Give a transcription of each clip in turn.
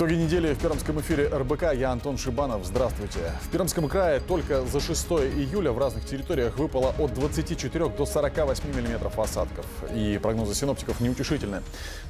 Итоги недели в Пермском эфире РБК. Я Антон Шибанов. Здравствуйте. В Пермском крае только за 6 июля в разных территориях выпало от 24 до 48 миллиметров осадков. И прогнозы синоптиков неутешительны.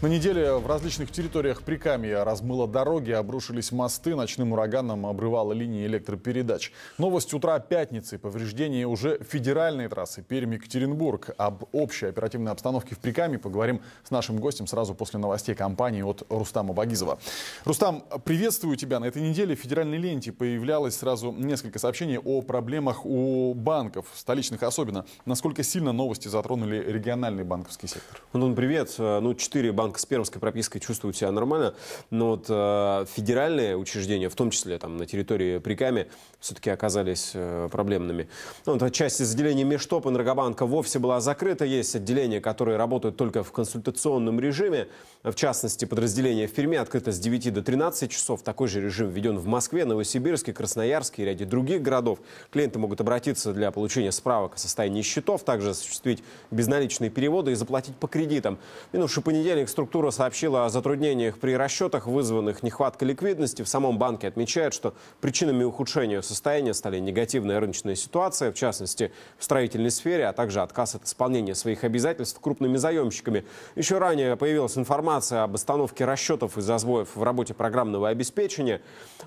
На неделе в различных территориях Прикамья размыло дороги, обрушились мосты, ночным ураганом обрывало линии электропередач. Новость утра пятницы. Повреждение уже федеральной трассы Пермь-Екатеринбург. Об общей оперативной обстановке в Прикамье поговорим с нашим гостем сразу после новостей компании от Рустама Багизова. Рустам Рустам, приветствую тебя. На этой неделе в федеральной ленте появлялось сразу несколько сообщений о проблемах у банков, столичных особенно. Насколько сильно новости затронули региональный банковский сектор? Ну привет. Э, ну, четыре банка с пермской пропиской чувствуют себя нормально, но вот э, федеральные учреждения, в том числе там на территории Приками, все-таки оказались э, проблемными. Ну, вот часть из отделения Межтоп Энергобанка вовсе была закрыта. Есть отделения, которые работают только в консультационном режиме. В частности, подразделение в Перми открыто с 9 до 13 13 часов. Такой же режим введен в Москве, Новосибирске, Красноярске и ряде других городов. Клиенты могут обратиться для получения справок о состоянии счетов, также осуществить безналичные переводы и заплатить по кредитам. В минувший понедельник структура сообщила о затруднениях при расчетах, вызванных нехваткой ликвидности. В самом банке отмечают, что причинами ухудшения состояния стали негативная рыночная ситуация, в частности, в строительной сфере, а также отказ от исполнения своих обязательств крупными заемщиками. Еще ранее появилась информация об остановке расчетов из-за сбоев в работе программного обеспечения.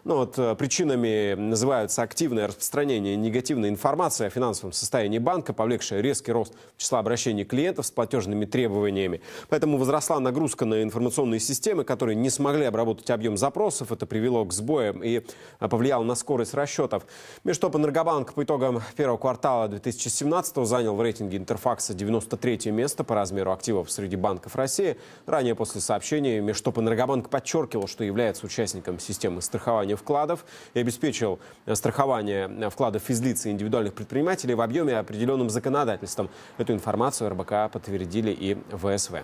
Ну, вот, э, причинами называются активное распространение негативной информации о финансовом состоянии банка, повлекшее резкий рост числа обращений клиентов с платежными требованиями. Поэтому возросла нагрузка на информационные системы, которые не смогли обработать объем запросов. Это привело к сбоям и э, повлияло на скорость расчетов. Межтоп Энергобанк по итогам первого квартала 2017 занял в рейтинге Интерфакса 93 место по размеру активов среди банков России. Ранее после сообщения Межтоп Энергобанк подчеркивал, что является является участником системы страхования вкладов и обеспечил э, страхование э, вкладов физлиц и индивидуальных предпринимателей в объеме определенным законодательством. Эту информацию РБК подтвердили и ВСВ.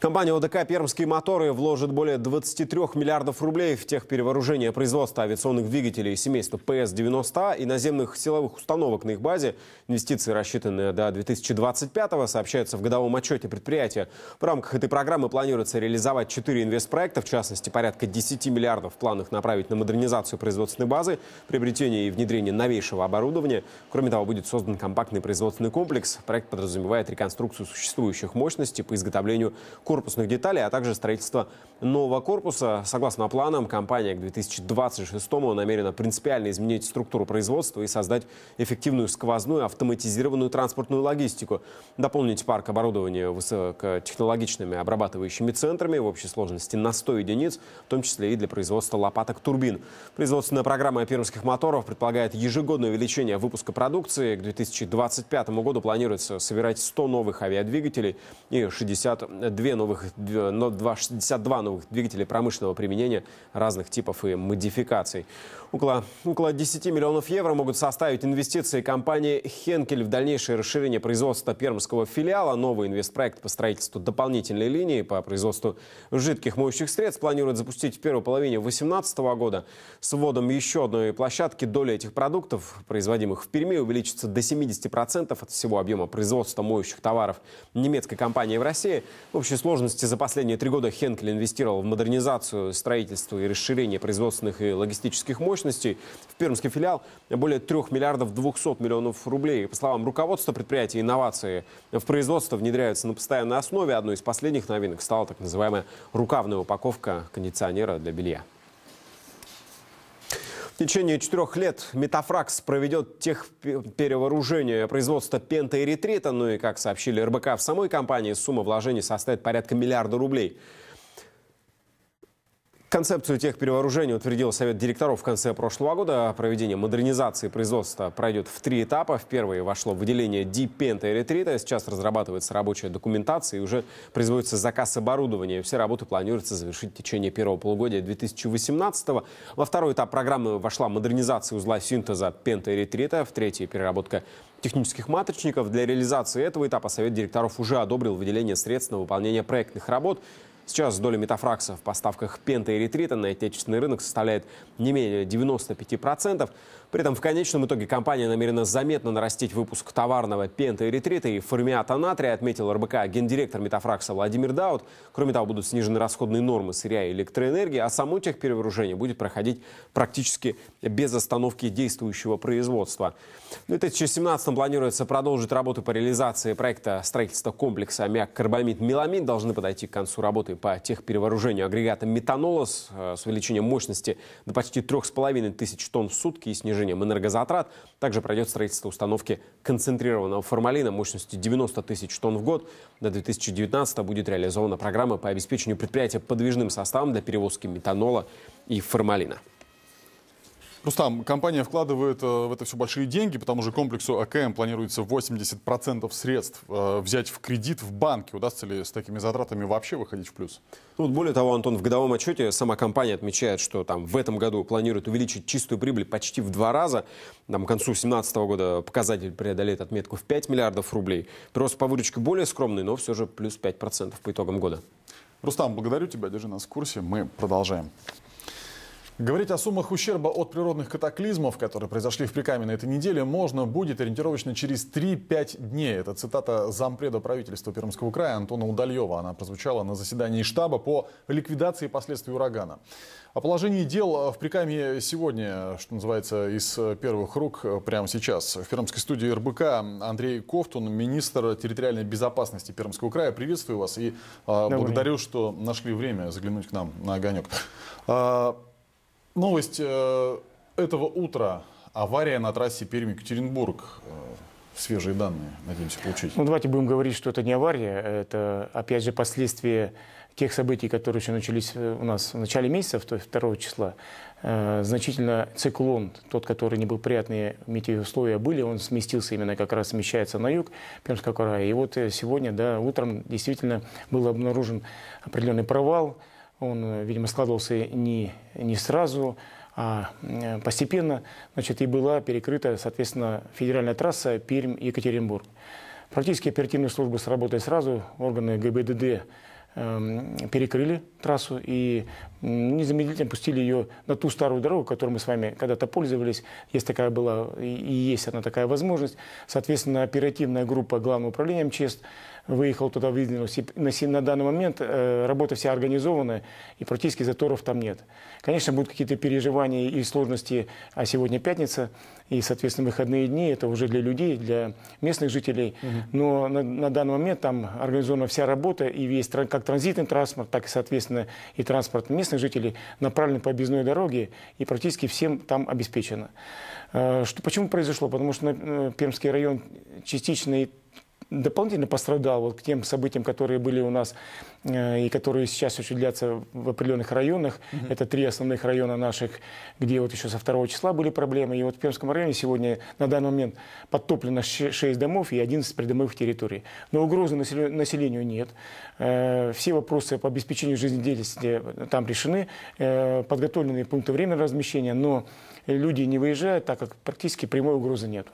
Компания ОДК «Пермские моторы» вложит более 23 миллиардов рублей в техперевооружение производства авиационных двигателей семейства ПС-90А и наземных силовых установок на их базе. Инвестиции рассчитанные до 2025-го, сообщается в годовом отчете предприятия. В рамках этой программы планируется реализовать 4 инвестпроекта, в частности, порядка 10 миллиардов в планах направить на модернизацию производственной базы, приобретение и внедрение новейшего оборудования. Кроме того, будет создан компактный производственный комплекс. Проект подразумевает реконструкцию существующих мощностей по изготовлению корпусных деталей, а также строительство нового корпуса. Согласно планам, компания к 2026-му намерена принципиально изменить структуру производства и создать эффективную сквозную автоматизированную транспортную логистику. Дополнить парк оборудования высокотехнологичными обрабатывающими центрами в общей сложности на 100 единиц, в том числе и для производства лопаток турбин. Производственная программа пермских моторов предполагает ежегодное увеличение выпуска продукции. К 2025 году планируется собирать 100 новых авиадвигателей и 62 новых, 62 новых двигателей промышленного применения разных типов и модификаций. Около, около 10 миллионов евро могут составить инвестиции компании «Хенкель» в дальнейшее расширение производства пермского филиала. Новый инвестпроект по строительству дополнительной линии по производству жидких моющих средств планирует запустить в первой половине 2018 года. С вводом еще одной площадки доля этих продуктов, производимых в Перми, увеличится до 70% от всего объема производства моющих товаров немецкой компании в России. В общей сложности сложности за последние три года Хенкель инвестировал в модернизацию, строительство и расширение производственных и логистических мощностей. В Пермский филиал более 3 миллиардов 200 миллионов рублей. По словам руководства предприятия, инновации в производство внедряются на постоянной основе. Одной из последних новинок стала так называемая рукавная упаковка кондиционера для белья. В течение четырех лет Метафракс проведет техперевооружение производства пента и ретрита. Ну и, как сообщили РБК, в самой компании сумма вложений составит порядка миллиарда рублей. Концепцию тех перевооружений утвердил Совет директоров в конце прошлого года. Проведение модернизации производства пройдет в три этапа. В первый вошло выделение Дипента и Ретрита. Сейчас разрабатывается рабочая документация и уже производится заказ оборудования. Все работы планируется завершить в течение первого полугодия 2018 -го. Во второй этап программы вошла модернизация узла синтеза Пента и Ретрита. В третий переработка технических матричников. Для реализации этого этапа Совет директоров уже одобрил выделение средств на выполнение проектных работ. Сейчас доля метафракса в поставках пента и ретрита на отечественный рынок составляет не менее 95%. При этом в конечном итоге компания намерена заметно нарастить выпуск товарного пентаэритрита и формиата натрия, отметил РБК гендиректор Метафракса Владимир Даут. Кроме того, будут снижены расходные нормы сырья и электроэнергии, а само техперевооружение будет проходить практически без остановки действующего производства. Ну в 2017 планируется продолжить работы по реализации проекта строительства комплекса аммиак-карбамид-меламин. Должны подойти к концу работы по техперевооружению агрегата метанола с э, увеличением мощности до почти 3,5 тысяч тонн в сутки и снижением снижением энергозатрат. Также пройдет строительство установки концентрированного формалина мощностью 90 тысяч тонн в год. До 2019 будет реализована программа по обеспечению предприятия подвижным составом для перевозки метанола и формалина. Рустам, компания вкладывает э, в это все большие деньги, потому что комплексу АКМ планируется 80% средств э, взять в кредит в банке. Удастся ли с такими затратами вообще выходить в плюс? Ну, вот более того, Антон, в годовом отчете сама компания отмечает, что там в этом году планирует увеличить чистую прибыль почти в два раза. Там, к концу 2017 года показатель преодолеет отметку в 5 миллиардов рублей. Рост по выручке более скромный, но все же плюс 5% по итогам года. Рустам, благодарю тебя, держи нас в курсе. Мы продолжаем. Говорить о суммах ущерба от природных катаклизмов, которые произошли в Прикаме на этой неделе, можно будет ориентировочно через 3-5 дней. Это цитата зампреда правительства Пермского края Антона Удальева. Она прозвучала на заседании штаба по ликвидации последствий урагана. О положении дел в Прикаме сегодня, что называется, из первых рук прямо сейчас. В пермской студии РБК Андрей Ковтун, министр территориальной безопасности Пермского края. Приветствую вас и а, Добрый благодарю, день. что нашли время заглянуть к нам на огонек. А, Новость э, этого утра. Авария на трассе Пермь-Екатеринбург. Э, свежие данные, надеемся, получить. Ну, давайте будем говорить, что это не авария. Это, опять же, последствия тех событий, которые еще начались э, у нас в начале месяца, то есть 2 числа. Э, значительно циклон, тот, который не был приятные метеоусловия были, он сместился именно как раз, смещается на юг Пермского края. И вот сегодня, да, утром действительно был обнаружен определенный провал он, э, видимо, складывался не, не сразу, а э, постепенно, значит, и была перекрыта, соответственно, федеральная трасса Пермь-Екатеринбург. Практически оперативные службы сработали сразу, органы ГБДД эм, перекрыли трассу и незамедлительно пустили ее на ту старую дорогу, которой мы с вами когда-то пользовались. Есть такая была и есть одна такая возможность. Соответственно, оперативная группа Главного управления МЧС выехал туда, выдвинулся. на, данный момент э, работа вся организована, и практически заторов там нет. Конечно, будут какие-то переживания и сложности, а сегодня пятница, и, соответственно, выходные дни, это уже для людей, для местных жителей. Но на, на данный момент там организована вся работа, и весь как транзитный транспорт, так и, соответственно, и транспорт местных жителей направлен по объездной дороге, и практически всем там обеспечено. Э, что, почему произошло? Потому что э, Пермский район частично и дополнительно пострадал вот к тем событиям, которые были у нас э, и которые сейчас еще длятся в определенных районах. Угу. Это три основных района наших, где вот еще со второго числа были проблемы. И вот в Пермском районе сегодня на данный момент подтоплено 6 домов и 11 придомовых территорий. Но угрозы населению нет. Э, все вопросы по обеспечению жизнедеятельности э, там решены. подготовлены пункты временного размещения, но люди не выезжают, так как практически прямой угрозы нет.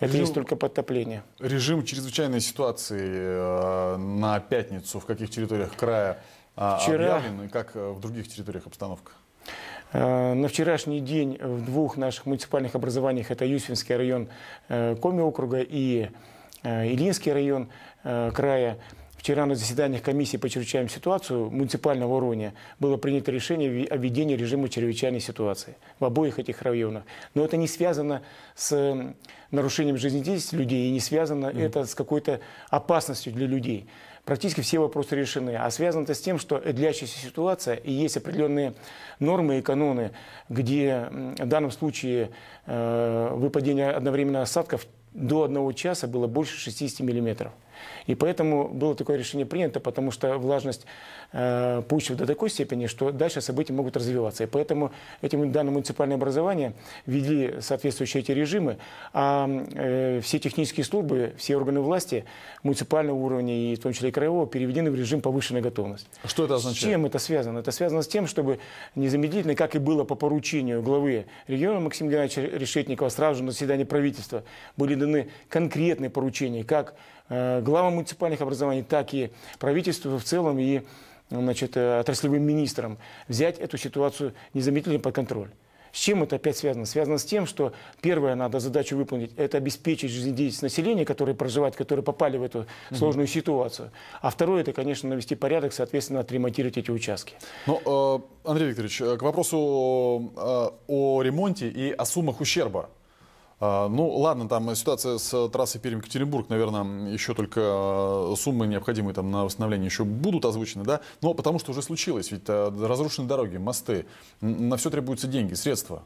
Это Лю... есть только подтопление. Режим чрезвычайной ситуации э, на пятницу в каких территориях края а, Вчера... объявлен и как э, в других территориях обстановка? Э, на вчерашний день в двух наших муниципальных образованиях, это Юсвинский район Коми округа и Ильинский район края, Вчера на заседаниях комиссии по чрезвычайной ситуации муниципального уровня было принято решение о введении режима чрезвычайной ситуации в обоих этих районах. Но это не связано с нарушением жизнедеятельности людей и не связано mm. это с какой-то опасностью для людей. Практически все вопросы решены. А связано это с тем, что длящаяся ситуация, и есть определенные нормы и каноны, где в данном случае э, выпадение одновременно осадков до одного часа было больше 60 миллиметров. И поэтому было такое решение принято, потому что влажность Э, Пусть пущен до такой степени, что дальше события могут развиваться. И поэтому эти данные муниципальные образования ввели соответствующие эти режимы, а э, все технические службы, все органы власти муниципального уровня и в том числе и краевого переведены в режим повышенной готовности. А что это означает? С чем это связано? Это связано с тем, чтобы незамедлительно, как и было по поручению главы региона Максима Геннадьевича Решетникова, сразу же на заседании правительства были даны конкретные поручения как э, главам муниципальных образований, так и правительству в целом и значит, э, отраслевым министрам взять эту ситуацию незамедлительно под контроль. С чем это опять связано? Связано с тем, что первое надо задачу выполнить, это обеспечить жизнедеятельность населения, которое проживает, которые попали в эту угу. сложную ситуацию. А второе, это, конечно, навести порядок, соответственно, отремонтировать эти участки. Но, ну, э, Андрей Викторович, э, к вопросу о ремонте и о суммах ущерба. А, ну, ладно, там ситуация с трассой Пермь-Екатеринбург, наверное, еще только а, суммы необходимые там на восстановление еще будут озвучены, да? Но ну, а потому что уже случилось, ведь разрушены дороги, мосты, на все требуются деньги, средства.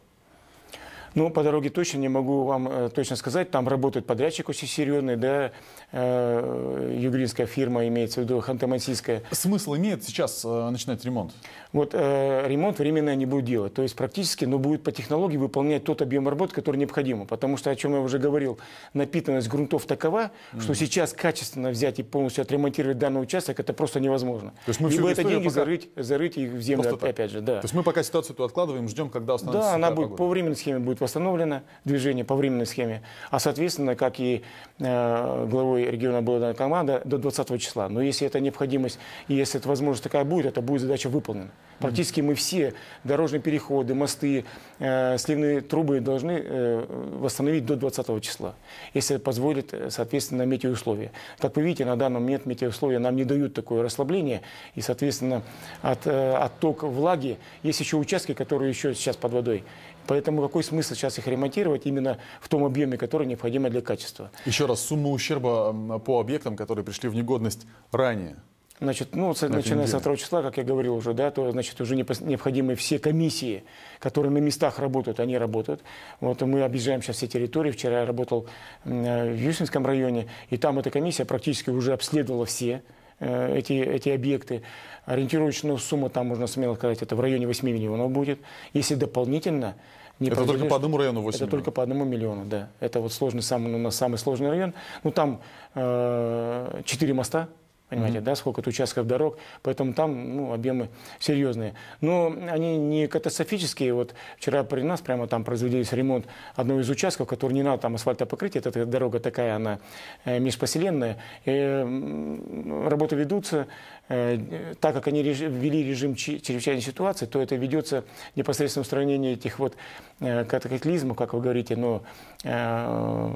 Ну, по дороге точно не могу вам э, точно сказать. Там работает подрядчик очень серьезный, да, э, югринская фирма имеется в виду, ханты-мансийская. Смысл имеет сейчас э, начинать ремонт? Вот ремонт временно они будут делать. То есть практически, но будет по технологии выполнять тот объем работ, который необходим. Потому что, о чем я уже говорил, напитанность грунтов такова, mm. что сейчас качественно взять и полностью отремонтировать данный участок, это просто невозможно. То есть мы Либо это деньги пока... зарыть, зарыть их в землю, просто опять так. же. Да. То есть мы пока ситуацию эту откладываем, ждем, когда установится. Да, она будет погода. по временной схеме будет будет восстановлено движение по временной схеме, а, соответственно, как и э, главой региона была дана команда, до 20 числа. Но если это необходимость, и если эта возможность такая будет, это будет задача выполнена. Практически мы все дорожные переходы, мосты, э, сливные трубы должны э, восстановить до 20 числа, если позволит, соответственно, метеоусловия. Как вы видите, на данный момент метеоусловия нам не дают такое расслабление, и, соответственно, от, отток влаги. Есть еще участки, которые еще сейчас под водой. Поэтому какой смысл сейчас их ремонтировать именно в том объеме, который необходимо для качества? Еще раз, сумма ущерба по объектам, которые пришли в негодность ранее? Значит, ну, с, начиная с 2 числа, как я говорил уже, да, то, значит, уже не, необходимы все комиссии, которые на местах работают, они работают. Вот мы объезжаем сейчас все территории. Вчера я работал э, в Юсинском районе, и там эта комиссия практически уже обследовала все э, эти, эти объекты. Ориентировочная сумма, там можно смело сказать, это в районе 8 миллионов будет. Если дополнительно не Это только по одному району 8 Это миллионов. только по одному миллиону, да. Это вот сложный, самый, у ну, нас самый сложный район. Ну, там э, 4 моста, понимаете, mm-hmm. да, сколько участков дорог, поэтому там ну, объемы серьезные. Но они не катастрофические. Вот вчера при нас прямо там производились ремонт одного из участков, который не надо там асфальтопокрытие, эта дорога такая, она э, межпоселенная. И, работы ведутся, Э, так как они ввели режим чрезвычайной ситуации, то это ведется непосредственно устранение этих вот э, катаклизмов, как вы говорите, но э,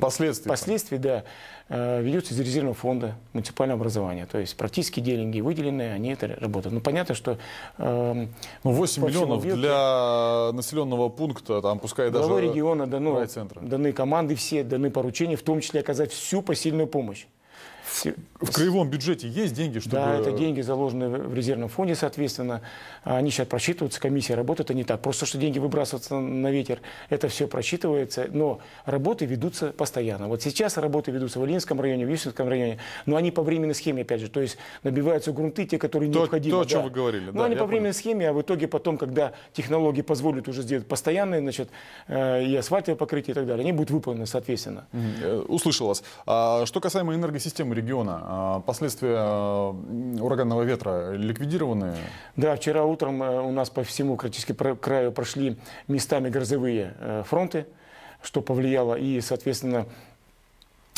последствия, последствия, да, ведется из резервного фонда муниципального образования. То есть практически деньги выделенные, они это работают. Ну, понятно, что... Э, ну, 8 миллионов вилке, для населенного пункта, там, пускай даже... региона центра. даны команды все, даны поручения, в том числе оказать всю посильную помощь. В краевом бюджете есть деньги, чтобы... Да, это деньги заложены в резервном фонде, соответственно. Они сейчас просчитываются, комиссия работает, это не так. Просто, что деньги выбрасываются на ветер, это все просчитывается. Но работы ведутся постоянно. Вот сейчас работы ведутся в Ильинском районе, в Юсинском районе, но они по временной схеме, опять же. То есть набиваются грунты, те, которые то, необходимы. То, о чем да. вы говорили. Но да, они по временной схеме, а в итоге потом, когда технологии позволят уже сделать постоянные, значит, э, и асфальтовое покрытие и так далее, они будут выполнены, соответственно. Э, услышал вас. А что касаемо энергосистемы региона. А последствия э, ураганного ветра ликвидированы? Да, вчера утром э, у нас по всему практически краю прошли местами грозовые э, фронты, что повлияло и, соответственно,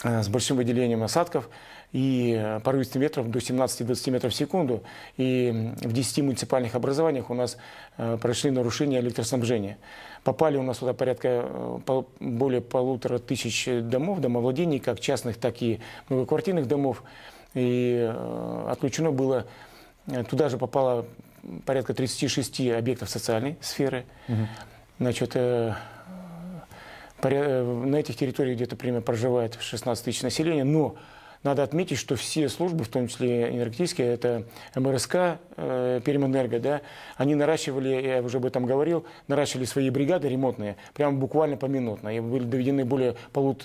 с большим выделением осадков и порывистым ветром до 17-20 метров в секунду. И в 10 муниципальных образованиях у нас прошли нарушения электроснабжения. Попали у нас туда порядка э, более полутора тысяч домов, домовладений, как частных, так и многоквартирных домов. И э, отключено было, э, туда же попало порядка 36 объектов социальной сферы. Значит, на этих территориях где-то примерно проживает 16 тысяч населения, но надо отметить, что все службы, в том числе энергетические, это МРСК, э, Перемэнерго, да, они наращивали, я уже об этом говорил, наращивали свои бригады ремонтные, прямо буквально поминутно. И были доведены более полут,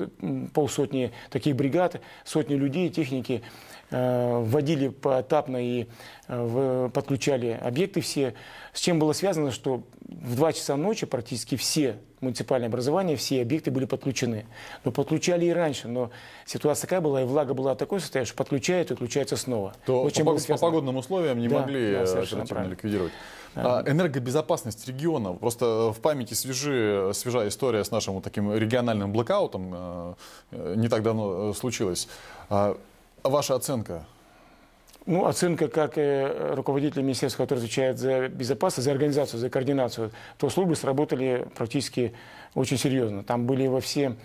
полсотни таких бригад, сотни людей, техники э, вводили поэтапно и э, подключали объекты все, с чем было связано, что в 2 часа ночи практически все муниципальные образования, все объекты были подключены. Но подключали и раньше, но ситуация такая была, и влага была такой состоянии, что подключают и отключаются снова. То Очень по, по погодным условиям не да, могли да, оперативно правильно. ликвидировать. Да. А, энергобезопасность региона. Просто э, в памяти свежи, э, свежа история с нашим вот таким региональным блокаутом. Э, не так давно случилась. А, ваша оценка – ну, оценка как э, руководителя министерства, который отвечает за безопасность, за организацию, за координацию, то службы сработали практически очень серьезно. Там были во все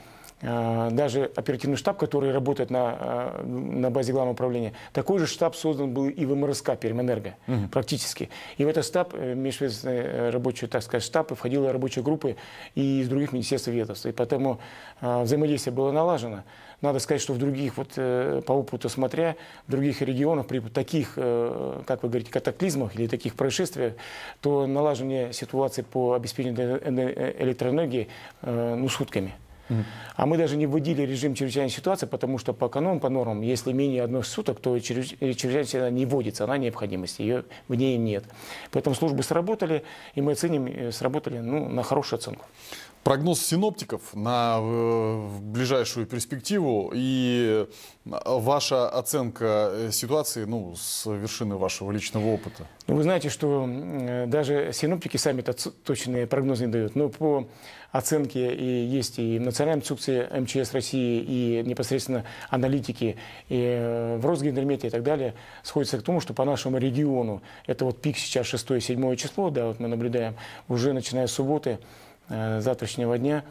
а, даже оперативный штаб, который работает на, а, на базе главного управления, такой же штаб создан был и в МРСК Пермэнерго угу. практически. И в этот штаб, э, межведомственный э, рабочий, так сказать, штаб, входила рабочая группа и из других министерств ведомств, И поэтому а, взаимодействие было налажено. Надо сказать, что в других, вот э, по опыту смотря, в других регионах при таких, как вы говорите, катаклизмах или таких происшествиях, то налаживание ситуации по обеспечению электроэнергии ну, сутками. А мы даже не вводили режим чрезвычайной ситуации, потому что по канонам, по нормам, если менее одной суток, то э, чрезвычайная ситуация не вводится, она необходимость, ее в ней нет. Поэтому службы сработали, и мы оценим, э, сработали ну, на хорошую оценку прогноз синоптиков на э, ближайшую перспективу и э, ваша оценка э, ситуации ну, с вершины вашего личного опыта? Ну, вы знаете, что даже синоптики сами точные прогнозы не дают. Но по оценке и есть и национальной инструкция МЧС России, и непосредственно аналитики, и в Росгидромете и так далее сходится к тому, что по нашему региону, это вот пик сейчас 6-7 число, да, вот мы наблюдаем, уже начиная с субботы, Э, завтрашнего дня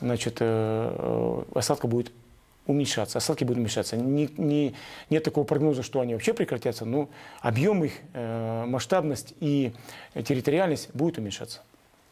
значит, э, э, осадка будет уменьшаться, осадки будут уменьшаться. Не, не, нет такого прогноза, что они вообще прекратятся, но объем их, масштабность и территориальность будет уменьшаться.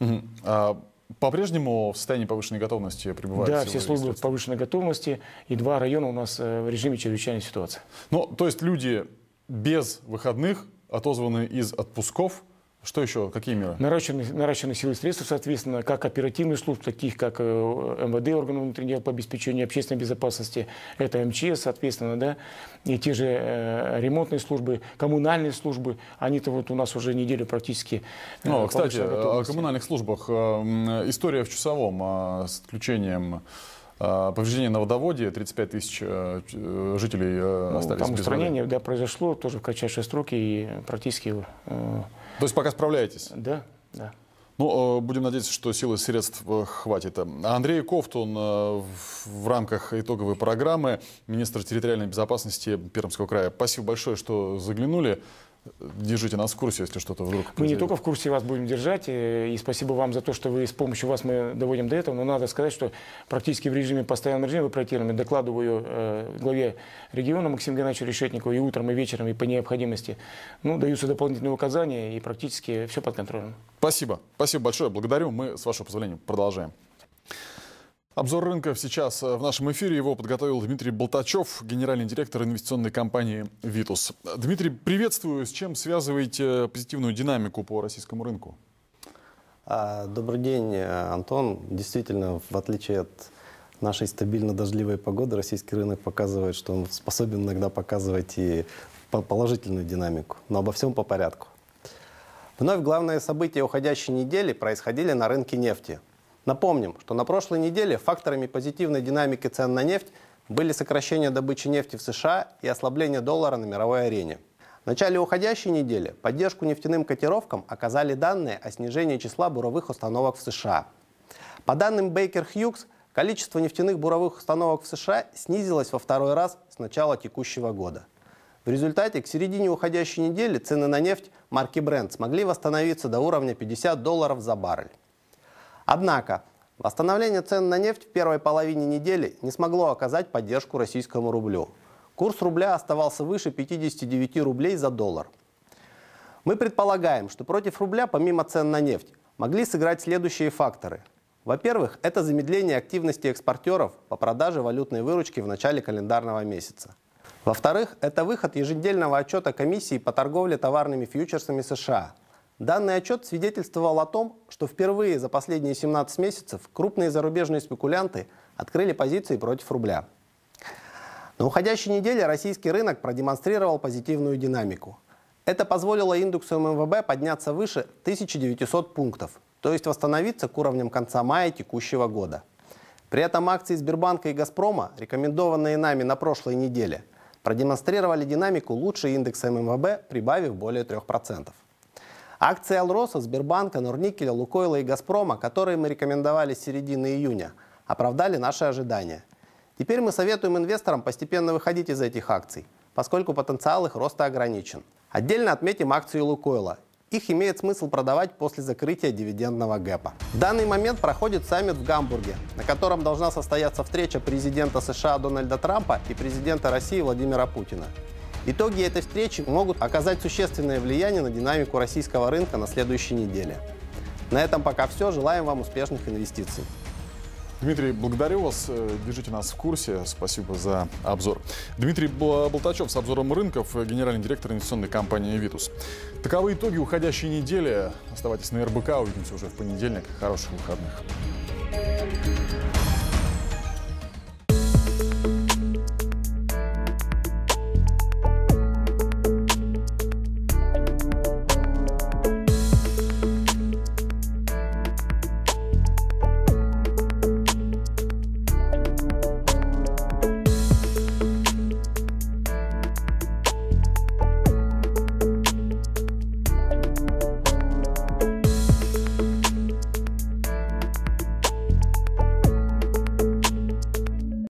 Угу. А по-прежнему в состоянии повышенной готовности пребывают? Да, все службы в повышенной готовности, и два района у нас в режиме чрезвычайной ситуации. Ну, то есть люди без выходных отозваны из отпусков, что еще? Какие меры? Наращены, наращены силы и средства, соответственно, как оперативных служб, таких как э, МВД, органы внутренних дел по обеспечению общественной безопасности, это МЧС, соответственно, да, и те же э, ремонтные службы, коммунальные службы, они-то вот у нас уже неделю практически... Э, ну, а кстати, о коммунальных службах. Э, история в Часовом а, с отключением а, повреждения на водоводе, 35 тысяч э, жителей ну, Там без устранение воды. да, произошло тоже в кратчайшие сроки и практически э, то есть пока справляетесь? Да, да. Ну, э, будем надеяться, что силы и средств э, хватит. Э, Андрей Кофтун в рамках итоговой программы, министр территориальной безопасности Пермского края. Спасибо большое, что заглянули. Держите нас в курсе, если что-то вдруг Мы не только в курсе вас будем держать, э, и спасибо вам за то, что вы с помощью вас мы доводим до этого, но надо сказать, что практически в режиме, постоянном режиме, проектированном, докладываю э, главе региона Максиму Геннадьевичу Решетникову и утром, и вечером, и по необходимости. Ну, даются дополнительные указания, и практически все под контролем. Спасибо. Спасибо большое. Благодарю. Мы, с вашего позволения, продолжаем. Обзор рынков сейчас э, в нашем эфире. Его подготовил Дмитрий Болтачев, генеральный директор инвестиционной компании «Витус». Дмитрий, приветствую. С чем связываете э, позитивную динамику по российскому рынку? А, добрый день, э, Антон. Действительно, в отличие от нашей стабильно дождливой погоды, российский рынок показывает, что он способен иногда показывать и положительную динамику. Но обо всем по порядку. Вновь главные события уходящей недели происходили на рынке нефти – Напомним, что на прошлой неделе факторами позитивной динамики цен на нефть были сокращение добычи нефти в США и ослабление доллара на мировой арене. В начале уходящей недели поддержку нефтяным котировкам оказали данные о снижении числа буровых установок в США. По данным Baker Hughes, количество нефтяных буровых установок в США снизилось во второй раз с начала текущего года. В результате к середине уходящей недели цены на нефть марки Brent смогли восстановиться до уровня 50 долларов за баррель. Однако восстановление цен на нефть в первой половине недели не смогло оказать поддержку российскому рублю. Курс рубля оставался выше 59 рублей за доллар. Мы предполагаем, что против рубля, помимо цен на нефть, могли сыграть следующие факторы. Во-первых, это замедление активности экспортеров по продаже валютной выручки в начале календарного месяца. Во-вторых, это выход ежедельного отчета комиссии по торговле товарными фьючерсами США, Данный отчет свидетельствовал о том, что впервые за последние 17 месяцев крупные зарубежные спекулянты открыли позиции против рубля. На уходящей неделе российский рынок продемонстрировал позитивную динамику. Это позволило индексу ММВБ подняться выше 1900 пунктов, то есть восстановиться к уровням конца мая текущего года. При этом акции Сбербанка и Газпрома, рекомендованные нами на прошлой неделе, продемонстрировали динамику лучше индекса ММВБ, прибавив более 3%. Акции «Алроса», «Сбербанка», «Норникеля», «Лукойла» и «Газпрома», которые мы рекомендовали с середины июня, оправдали наши ожидания. Теперь мы советуем инвесторам постепенно выходить из этих акций, поскольку потенциал их роста ограничен. Отдельно отметим акцию «Лукойла». Их имеет смысл продавать после закрытия дивидендного гэпа. В данный момент проходит саммит в Гамбурге, на котором должна состояться встреча президента США Дональда Трампа и президента России Владимира Путина. Итоги этой встречи могут оказать существенное влияние на динамику российского рынка на следующей неделе. На этом пока все. Желаем вам успешных инвестиций. Дмитрий, благодарю вас. Э, держите нас в курсе. Спасибо за обзор. Дмитрий Болтачев с обзором рынков, э, генеральный директор инвестиционной компании «Витус». Таковы итоги уходящей недели. Оставайтесь на РБК. Увидимся уже в понедельник. Хороших выходных.